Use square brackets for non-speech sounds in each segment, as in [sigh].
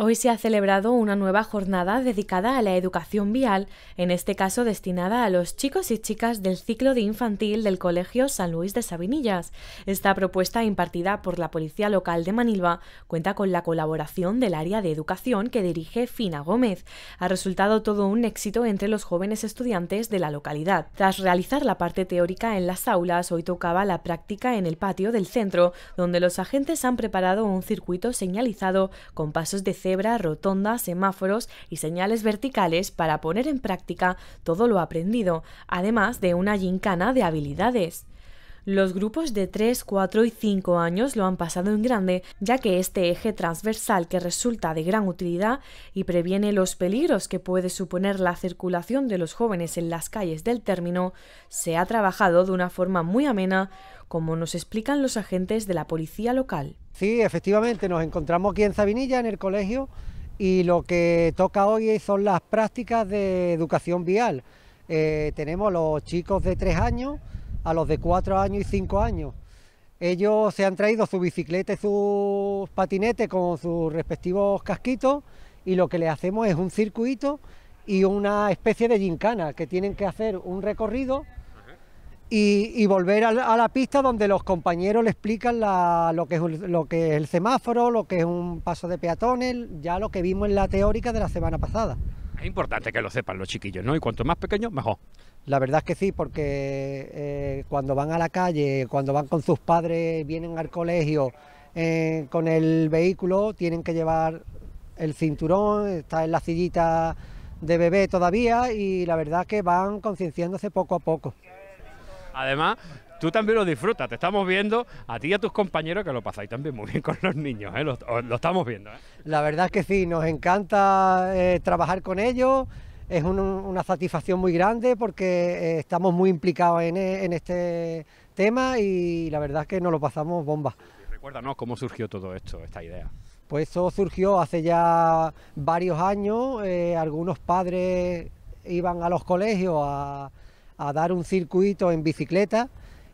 Hoy se ha celebrado una nueva jornada dedicada a la educación vial, en este caso destinada a los chicos y chicas del ciclo de infantil del Colegio San Luis de Sabinillas. Esta propuesta impartida por la Policía Local de Manilva cuenta con la colaboración del área de educación que dirige Fina Gómez. Ha resultado todo un éxito entre los jóvenes estudiantes de la localidad. Tras realizar la parte teórica en las aulas, hoy tocaba la práctica en el patio del centro, donde los agentes han preparado un circuito señalizado con pasos de rotonda, rotondas, semáforos y señales verticales para poner en práctica todo lo aprendido, además de una gincana de habilidades. Los grupos de 3, 4 y 5 años lo han pasado en grande, ya que este eje transversal que resulta de gran utilidad y previene los peligros que puede suponer la circulación de los jóvenes en las calles del término, se ha trabajado de una forma muy amena, como nos explican los agentes de la policía local. Sí, efectivamente, nos encontramos aquí en Sabinilla, en el colegio, y lo que toca hoy son las prácticas de educación vial. Eh, tenemos los chicos de 3 años a los de 4 años y 5 años. Ellos se han traído su bicicleta y sus patinetes con sus respectivos casquitos y lo que le hacemos es un circuito y una especie de gincana que tienen que hacer un recorrido y, volver a la, pista donde los compañeros le explican lo, que lo que es el semáforo, lo que es un paso de peatones, ya lo que vimos en la teórica de la semana pasada. Es importante que lo sepan los chiquillos, ¿no? Y cuanto más pequeños, mejor. La verdad es que sí, porque eh, cuando van a la calle, cuando van con sus padres, vienen al colegio eh, con el vehículo, tienen que llevar el cinturón, está en la sillita de bebé todavía y la verdad es que van concienciándose poco a poco. Además, tú también lo disfrutas. Te estamos viendo a ti y a tus compañeros que lo pasáis también muy bien [laughs] con los niños. ¿eh? Lo, estamos viendo. ¿eh? La verdad es que sí, nos encanta eh, trabajar con ellos. Es una satisfacción muy grande porque estamos muy implicados en, este tema y la verdad es que nos lo pasamos bomba. Recuerda, recuérdanos cómo surgió todo esto, esta idea. Pues eso surgió hace ya varios años. algunos padres iban a los colegios a a dar un circuito en bicicleta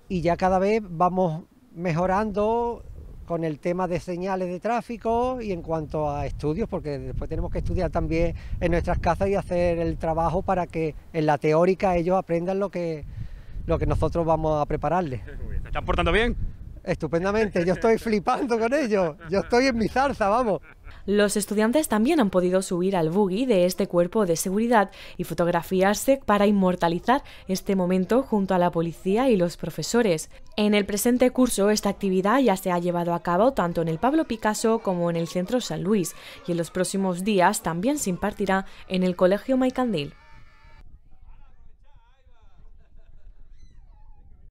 y ya cada vez vamos mejorando con el tema de señales de tráfico y en cuanto a estudios, porque después tenemos que estudiar también en nuestras casas y hacer el trabajo para que en la teórica ellos aprendan lo que, lo que nosotros vamos a prepararles. están portando bien? Estupendamente, yo estoy flipando con ellos, yo estoy en mi zarza vamos. Los estudiantes también han podido subir al buggy de este cuerpo de seguridad y fotografiarse para inmortalizar este momento junto a la policía y los profesores. En el presente curso esta actividad ya se ha llevado a cabo tanto en el Pablo Picasso como en el Centro San Luis y en los próximos días también se impartirá en el Colegio Maicandil.